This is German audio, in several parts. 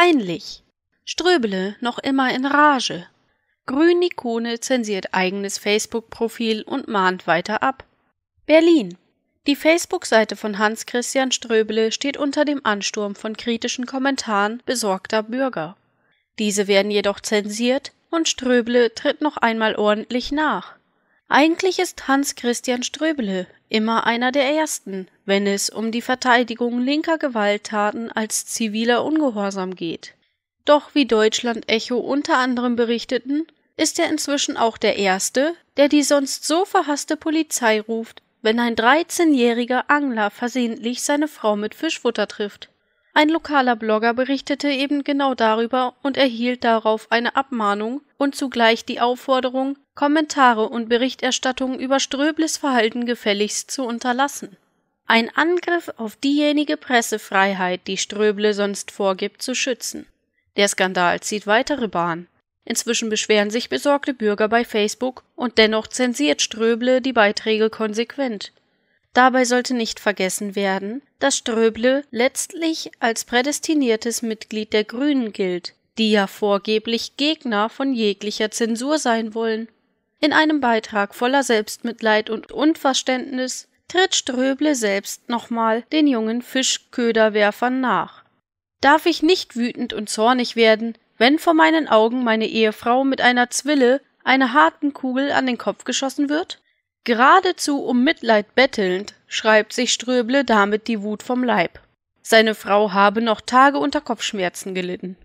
Peinlich. Ströbele noch immer in Rage. grün Grünikone zensiert eigenes Facebook-Profil und mahnt weiter ab. Berlin. Die Facebook-Seite von Hans Christian Ströbele steht unter dem Ansturm von kritischen Kommentaren besorgter Bürger. Diese werden jedoch zensiert und Ströbele tritt noch einmal ordentlich nach. Eigentlich ist Hans Christian Ströbele immer einer der ersten, wenn es um die Verteidigung linker Gewalttaten als ziviler Ungehorsam geht. Doch wie Deutschland Echo unter anderem berichteten, ist er inzwischen auch der Erste, der die sonst so verhasste Polizei ruft, wenn ein 13-jähriger Angler versehentlich seine Frau mit Fischfutter trifft. Ein lokaler Blogger berichtete eben genau darüber und erhielt darauf eine Abmahnung, und zugleich die Aufforderung, Kommentare und Berichterstattungen über Ströbles Verhalten gefälligst zu unterlassen. Ein Angriff auf diejenige Pressefreiheit, die Ströble sonst vorgibt zu schützen. Der Skandal zieht weitere Bahn. Inzwischen beschweren sich besorgte Bürger bei Facebook und dennoch zensiert Ströble die Beiträge konsequent. Dabei sollte nicht vergessen werden, dass Ströble letztlich als prädestiniertes Mitglied der Grünen gilt, die ja vorgeblich Gegner von jeglicher Zensur sein wollen. In einem Beitrag voller Selbstmitleid und Unverständnis tritt Ströble selbst nochmal den jungen Fischköderwerfern nach. Darf ich nicht wütend und zornig werden, wenn vor meinen Augen meine Ehefrau mit einer Zwille, einer harten Kugel an den Kopf geschossen wird? Geradezu um Mitleid bettelnd schreibt sich Ströble damit die Wut vom Leib. Seine Frau habe noch Tage unter Kopfschmerzen gelitten.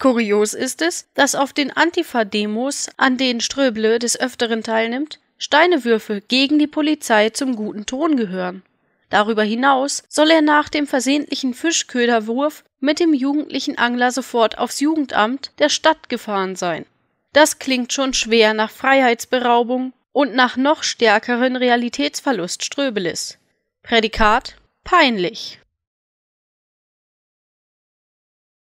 Kurios ist es, dass auf den Antifa-Demos, an denen Ströble des Öfteren teilnimmt, Steinewürfe gegen die Polizei zum guten Ton gehören. Darüber hinaus soll er nach dem versehentlichen Fischköderwurf mit dem jugendlichen Angler sofort aufs Jugendamt der Stadt gefahren sein. Das klingt schon schwer nach Freiheitsberaubung und nach noch stärkeren Realitätsverlust Ströbeles. Prädikat peinlich.